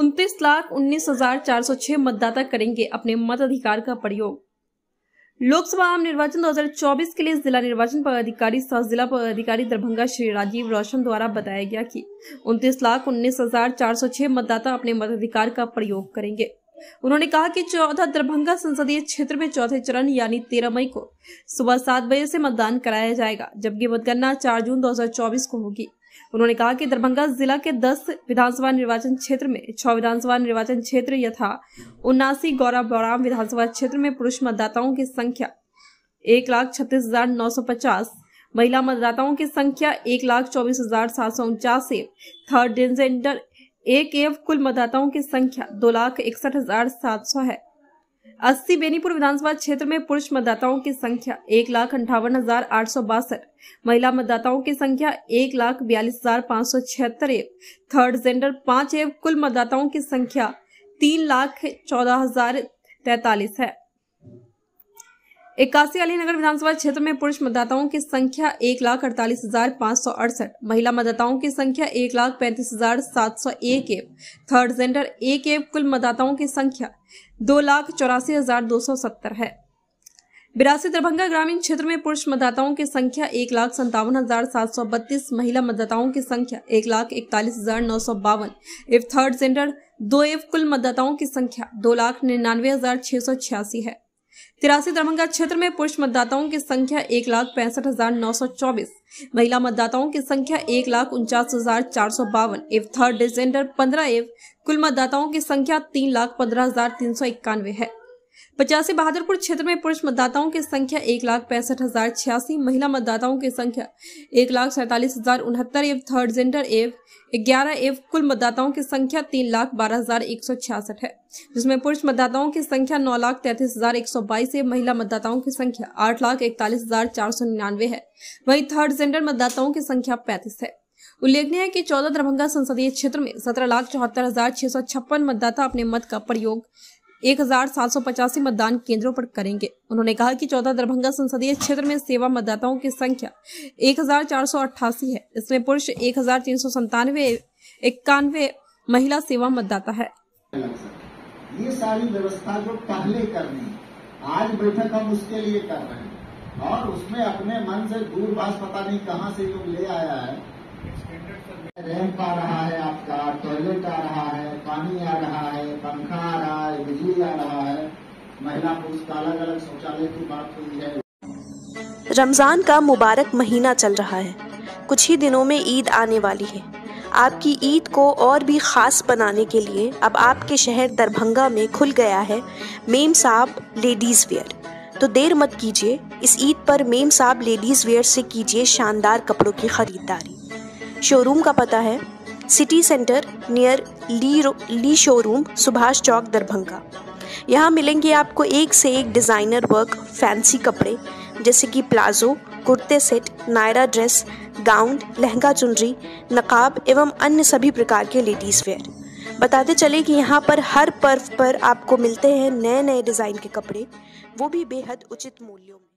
उनतीस लाख उन्नीस हजार चार सौ छह मतदाता करेंगे अपने मताधिकार का प्रयोग लोकसभा आम निर्वाचन 2024 के लिए जिला निर्वाचन पदाधिकारी सह जिला पदाधिकारी दरभंगा श्री राजीव रोशन द्वारा बताया गया कि उनतीस लाख उन्नीस हजार चार सौ छह मतदाता अपने मताधिकार का प्रयोग करेंगे उन्होंने कहा कि चौथा दरभंगा संसदीय क्षेत्र में चौथे चरण यानी तेरह मई को सुबह सात बजे से मतदान कराया जाएगा जबकि मतगणना चार जून दो को होगी उन्होंने कहा कि दरभंगा जिला के 10 विधानसभा निर्वाचन क्षेत्र में छह विधानसभा निर्वाचन क्षेत्र यथा उन्नासी गौरा विधानसभा क्षेत्र में पुरुष मतदाताओं की संख्या एक लाख छत्तीस हजार नौ सौ पचास महिला मतदाताओं की संख्या एक लाख चौबीस हजार सात सौ उनचास थर्ड जेंडर एक एफ कुल मतदाताओं की संख्या दो लाख इकसठ हजार सात सौ है अस्सी बेनीपुर विधानसभा क्षेत्र में पुरुष मतदाताओं की संख्या एक लाख अंठावन हजार आठ सौ बासठ महिला मतदाताओं की संख्या एक लाख बयालीस हजार पाँच सौ छिहत्तर एवं थर्ड जेंडर पांच एवं कुल मतदाताओं की संख्या तीन लाख चौदह हजार तैतालीस है इक्यासी नगर विधानसभा क्षेत्र में पुरुष मतदाताओं की संख्या एक लाख अड़तालीस हजार पाँच सौ अड़सठ महिला मतदाताओं की संख्या एक लाख पैंतीस हजार सात सौ एक एव थर्ड जेंडर एक एव कुल मतदाताओं की संख्या दो लाख चौरासी हजार दो सौ सत्तर है बिरासी दरभंगा ग्रामीण क्षेत्र में पुरुष मतदाताओं की संख्या एक लाख संतावन हजार सात सौ बत्तीस महिला मतदाताओं की संख्या एक लाख इकतालीस हजार नौ सौ बावन एव थर्ड जेंडर दो एव कुल मतदाताओं की संख्या दो लाख निन्यानवे हजार छह सौ छियासी है तिरासी दरभंगा क्षेत्र में पुरुष मतदाताओं की संख्या एक लाख पैंसठ हजार नौ सौ चौबीस महिला मतदाताओं की संख्या एक लाख उनचास हजार चार सौ बावन एव थर्ड डिजेंडर पंद्रह एवं कुल मतदाताओं की संख्या तीन लाख पंद्रह हजार तीन सौ इक्यानवे है पचासी बहादुरपुर क्षेत्र में पुरुष मतदाताओं की संख्या एक लाख पैंसठ हजार छियासी महिला मतदाताओं की संख्या एक लाख सैतालीस हजार उनहत्तर एवं थर्ड जेंडर एवं ग्यारह एवं कुल मतदाताओं की संख्या तीन लाख बारह हजार एक सौ छियासठ है जिसमें पुरुष मतदाताओं की संख्या नौ लाख तैतीस हजार एक सौ बाईस एवं महिला मतदाताओं की संख्या आठ लाख इकतालीस हजार चार सौ निन्यानवे है वही थर्ड जेंडर मतदाताओं की संख्या पैंतीस है उल्लेखनीय है कि चौदह दरभंगा संसदीय क्षेत्र में सत्रह लाख चौहत्तर हजार छह सौ छप्पन मतदाता अपने मत का प्रयोग एक हजार सात सौ पचासी मतदान केंद्रों पर करेंगे उन्होंने कहा कि चौदह दरभंगा संसदीय क्षेत्र में सेवा मतदाताओं की संख्या एक हजार चार सौ अट्ठासी है इसमें पुरुष एक हजार तीन सौ संतानवे इक्यानवे महिला सेवा मतदाता है ये सारी व्यवस्था जो पहले करनी आज बैठक हम उसके लिए कर रहे हैं और उसमें अपने मन से दूर बास पता नहीं कहाँ से लोग ले आया है रह पा रहा रमजान का मुबारक महीना चल रहा है कुछ ही दिनों में ईद आने वाली है आपकी ईद को और भी ख़ास बनाने के लिए अब आपके शहर दरभंगा में खुल गया है मेम साहब लेडीज़ वेयर तो देर मत कीजिए इस ईद पर मेम साहब लेडीज़ वेयर से कीजिए शानदार कपड़ों की ख़रीदारी शोरूम का पता है सिटी सेंटर नियर ली ली शोरूम सुभाष चौक दरभंगा यहाँ मिलेंगे आपको एक से एक डिज़ाइनर वर्क फैंसी कपड़े जैसे कि प्लाजो कुर्ते set Naira dress gown lehenga चुनरी नकाब एवं अन्य सभी प्रकार के लेडीज़ वेयर बताते चले कि यहाँ पर हर पर्व पर आपको मिलते हैं नए नए डिज़ाइन के कपड़े वो भी बेहद उचित मूल्यों में